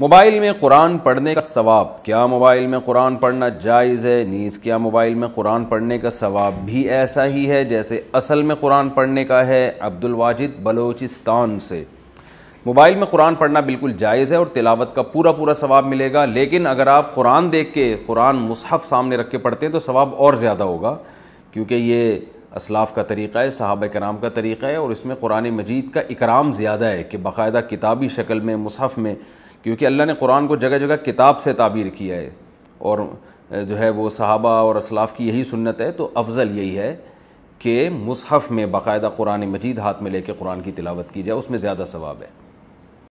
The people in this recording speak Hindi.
मोबाइल में कुरान पढ़ने का सवाब क्या मोबाइल में कुरान पढ़ना जायज़ है नीज़ क्या मोबाइल में कुरान पढ़ने का सवाब भी ऐसा ही है जैसे असल में कुरान पढ़ने का है अब्दुल वाजिद बलोचिस्तान से मोबाइल में कुरान पढ़ना बिल्कुल जायज़ है और तिलावत का पूरा पूरा सवाब मिलेगा लेकिन अगर आप कुरान देख के कुरान मुसहफ़ सामने रख के पढ़ते हैं तो सवाब और ज़्यादा होगा क्योंकि ये असलाफ़ का तरीक़ा है साहब कराम का तरीक़ा है और इसमें कुरान मजीद का इकराम ज़्यादा है कि बाकायदा किताबी शक्ल में मुसहफ़ में क्योंकि अल्लाह ने कुरान को जगह जगह किताब से ताबीर किया है और जो है वो सहाबा और असलाफ़ की यही सुन्नत है तो अफज़ल यही है कि मुसहफ़ में बाकायदा कुरान मजीद हाथ में लेके कुरान की तिलावत की जाए उसमें ज़्यादा सवाब है